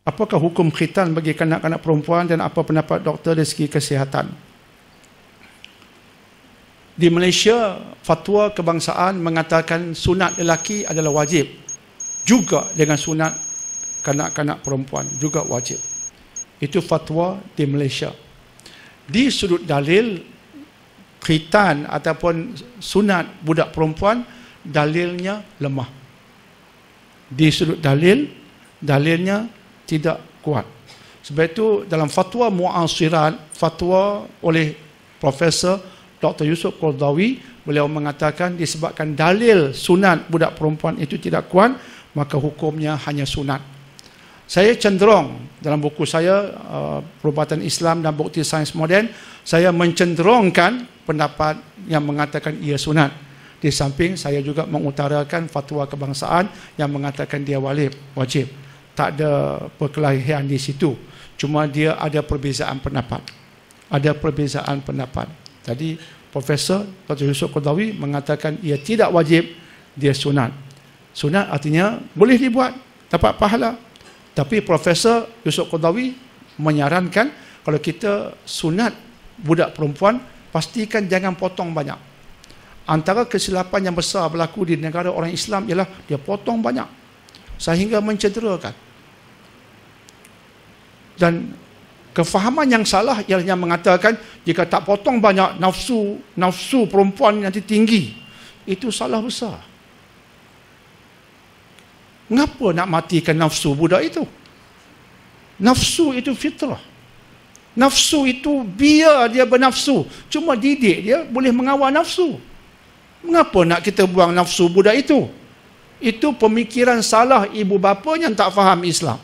Apakah hukum khitan bagi kanak-kanak perempuan dan apa pendapat doktor dari segi kesihatan? Di Malaysia, fatwa kebangsaan mengatakan sunat lelaki adalah wajib. Juga dengan sunat kanak-kanak perempuan juga wajib. Itu fatwa di Malaysia. Di sudut dalil khitan ataupun sunat budak perempuan dalilnya lemah. Di sudut dalil dalilnya tidak kuat. Sebab itu dalam fatwa muasirat, fatwa oleh Profesor Dr. Yusuf Qardawi, beliau mengatakan disebabkan dalil sunat budak perempuan itu tidak kuat, maka hukumnya hanya sunat. Saya cenderung dalam buku saya uh, Perubatan Islam dan Bukti Sains Moden, saya mencenderungkan pendapat yang mengatakan ia sunat. Di samping saya juga mengutarakan fatwa kebangsaan yang mengatakan dia wajib tak ada perkelahian di situ. Cuma dia ada perbezaan pendapat. Ada perbezaan pendapat. Jadi Profesor Dr. Yusuf Qudawi mengatakan ia tidak wajib dia sunat. Sunat artinya boleh dibuat, dapat pahala. Tapi Profesor Yusuf Qudawi menyarankan kalau kita sunat budak perempuan, pastikan jangan potong banyak. Antara kesilapan yang besar berlaku di negara orang Islam ialah dia potong banyak sehingga mencederakan dan kefahaman yang salah ialah yang mengatakan jika tak potong banyak nafsu nafsu perempuan nanti tinggi itu salah besar Kenapa nak matikan nafsu budak itu? Nafsu itu fitrah. Nafsu itu biar dia bernafsu. Cuma didik dia boleh mengawal nafsu. Mengapa nak kita buang nafsu budak itu? Itu pemikiran salah ibu bapa yang tak faham Islam.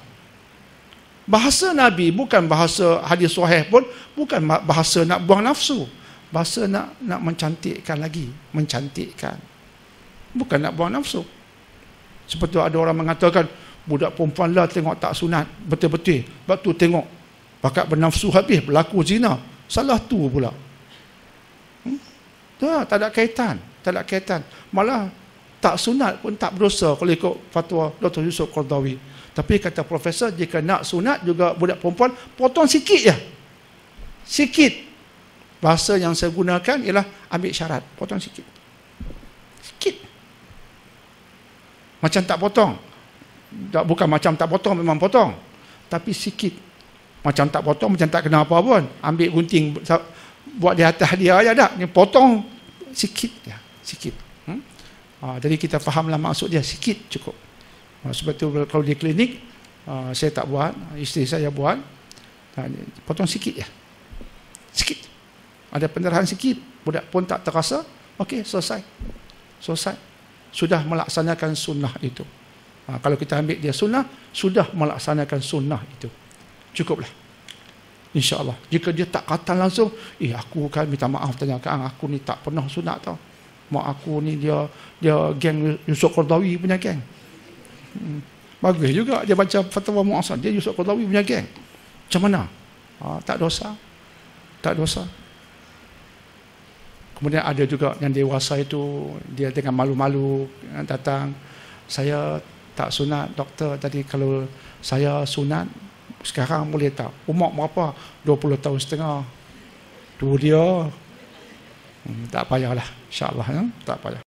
Bahasa Nabi bukan bahasa hadis sahih pun bukan bahasa nak buang nafsu. Bahasa nak nak mencantikkan lagi, mencantikkan. Bukan nak buang nafsu. Seperti ada orang mengatakan budak perempuan lah tengok tak sunat, betul-betul. Sebab tu tengok bakat bernafsu habis berlaku zina. Salah tu pula. Hmm? tak ada kaitan, tak ada kaitan. Malah tak sunat pun tak berdosa kalau ikut fatwa Dr. Yusuf Qardawi. Tapi kata profesor, jika nak sunat juga budak perempuan, potong sikit je. Sikit. Bahasa yang saya gunakan ialah ambil syarat. Potong sikit. Sikit. Macam tak potong. tak Bukan macam tak potong, memang potong. Tapi sikit. Macam tak potong, macam tak kena apa pun. Ambil gunting, buat di atas dia aja ya ni Potong sikit. Ya, sikit. Ha, jadi kita fahamlah maksud dia sikit cukup. Ha, sebab itu kalau di klinik ha, saya tak buat, isteri saya buat. Ha, potong sikit ya. Sikit. Ada penerahan sikit, budak pun tak terasa. Okey, selesai. Selesai. Sudah melaksanakan sunnah itu. Ha, kalau kita ambil dia sunnah, sudah melaksanakan sunnah itu. Cukuplah. InsyaAllah. Jika dia tak kata langsung, eh aku kan minta maaf tanya kan, aku ni tak pernah sunnah tau mak aku ni dia dia geng Yusuf Qardawi punya geng. Hmm. Bagus juga dia baca fatwa muasad Dia Yusuf Qardawi punya geng. Macam mana? Ha, tak dosa. Tak dosa. Kemudian ada juga yang dewasa itu dia dengan malu-malu datang. Saya tak sunat doktor tadi kalau saya sunat sekarang boleh tak? Umur berapa? 20 tahun setengah. Tu dia Hmm, tak payahlah. InsyaAllah. Ya? Tak payah.